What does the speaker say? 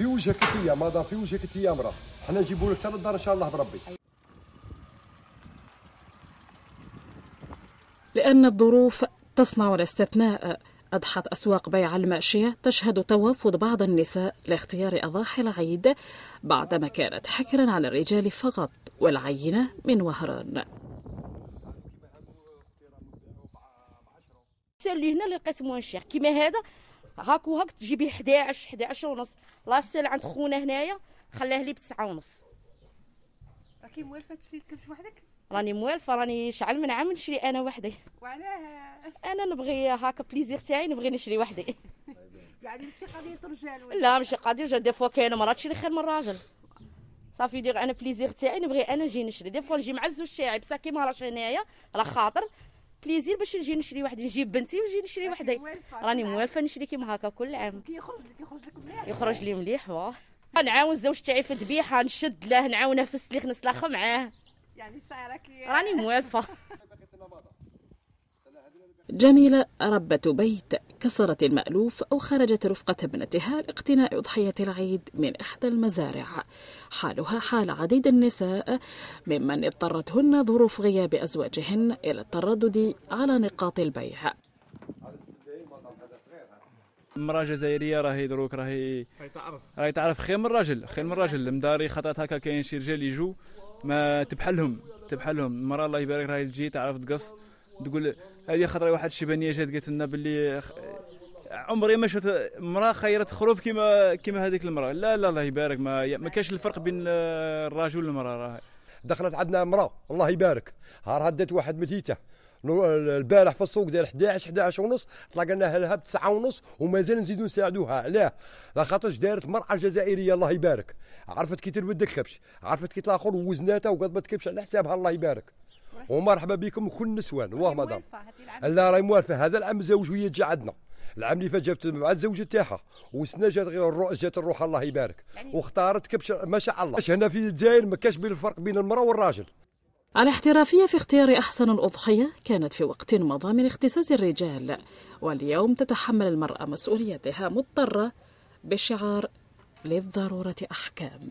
في وجهك انت مدام في وجهك انت مرا حنا نجيبو لك حتى للدار ان شاء الله بربي لأن الظروف تصنع الاستثناء أضحت أسواق بيع الماشية تشهد توافد بعض النساء لاختيار أضاحي العيد بعدما كانت حكرا على الرجال فقط والعينة من وهران اللي هنا اللي لقيت موان شيخ كيما هذا هاك وهاك تجيبي 11 11 ونص لاسيل عند خونا هنايا خلاه لي ب 9 ونص راكي موالفه تشري الكبش وحدك راني موالفه راني شعل من عام نشري انا وحدي وعلاه انا نبغي هاكا بليزير تاعي نبغي نشري وحدي يعني ماشي قضيه رجال ولا لا ماشي قضيه رجال دي فوا كاين مرات تشري خير من راجل صافي دير انا بليزير تاعي نبغي انا نجي نشري دي فوا نجي معز الشاعي بصح كيما راش هنايا راه خاطر بليزير باش نجي نشري واحد نجيب بنتي ونجي نشري وحدي راني موالفه نشري كيما هكا كل عام كيخرج لك يخرج لك مليح يخرج لي مليح واه نعاون الزوج تاعي في الذبيحه نشد له نعاونه في السليخ نسلخ معاه يعني السعر راني موالفه جميلة ربة بيت كسرت المألوف أو خرجت رفقة ابنتها لاقتناء أضحية العيد من إحدى المزارع حالها حال عديد النساء ممن اضطرتهن ظروف غياب أزواجهن إلى التردد على نقاط البيع المراه جزائريه راهي دروك راهي راهي تعرف خير من الراجل خير من الراجل مداري خطات هكا كاين شي رجال يجوا ما تبحلهم تبحلهم المراه الله يبارك راهي تجي تعرف تقص تقول هذه خطره واحد الشبانيه جات قالت لنا باللي عمري ما شفت امراه خيرت خروف كيما كيما هذيك المراه لا لا الله يبارك ما ما كاش الفرق بين آه، الرجل والمراه راه دخلت عندنا امراه الله يبارك هار دات واحد متيته البارح في السوق داير 11 11 ونص طلقنا لها ب 9 ونص ومازال نزيدو نساعدوها علاه على خاطرش دارت مرأة جزائرية الله يبارك عرفت كي تربد الكبش عرفت كي تلاخر ووزناتها وقضبت كبش على حسابها الله يبارك ومرحبا بكم كل النسوان واه مدام لا راهي موالفه هذا العام زوج وهي تجي عندنا العام اللي فات جابت مع الزوجه تاعها والسنه جات غير جات الروح الله يبارك يعني واختارت كبش ما شاء الله اش هنا في الجزائر ما كاش بين الفرق بين المراه والراجل الاحترافية في اختيار أحسن الأضحية كانت في وقت مضى من اختصاص الرجال واليوم تتحمل المرأة مسؤوليتها مضطرة بشعار للضرورة أحكام